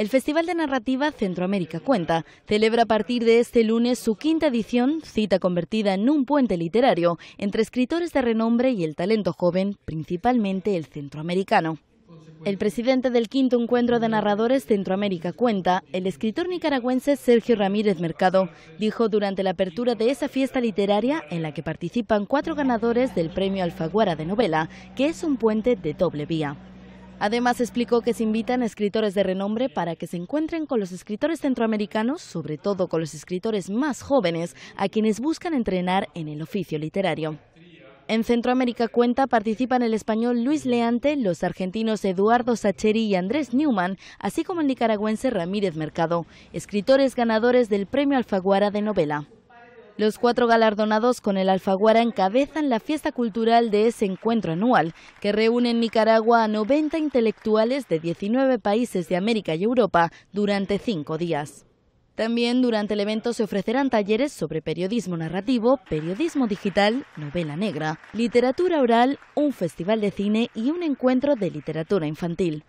El Festival de Narrativa Centroamérica Cuenta celebra a partir de este lunes su quinta edición, cita convertida en un puente literario entre escritores de renombre y el talento joven, principalmente el centroamericano. El presidente del quinto encuentro de narradores Centroamérica Cuenta, el escritor nicaragüense Sergio Ramírez Mercado, dijo durante la apertura de esa fiesta literaria en la que participan cuatro ganadores del premio Alfaguara de novela, que es un puente de doble vía. Además explicó que se invitan a escritores de renombre para que se encuentren con los escritores centroamericanos, sobre todo con los escritores más jóvenes, a quienes buscan entrenar en el oficio literario. En Centroamérica Cuenta participan el español Luis Leante, los argentinos Eduardo Sacheri y Andrés Newman, así como el nicaragüense Ramírez Mercado, escritores ganadores del Premio Alfaguara de Novela. Los cuatro galardonados con el Alfaguara encabezan la fiesta cultural de ese encuentro anual, que reúne en Nicaragua a 90 intelectuales de 19 países de América y Europa durante cinco días. También durante el evento se ofrecerán talleres sobre periodismo narrativo, periodismo digital, novela negra, literatura oral, un festival de cine y un encuentro de literatura infantil.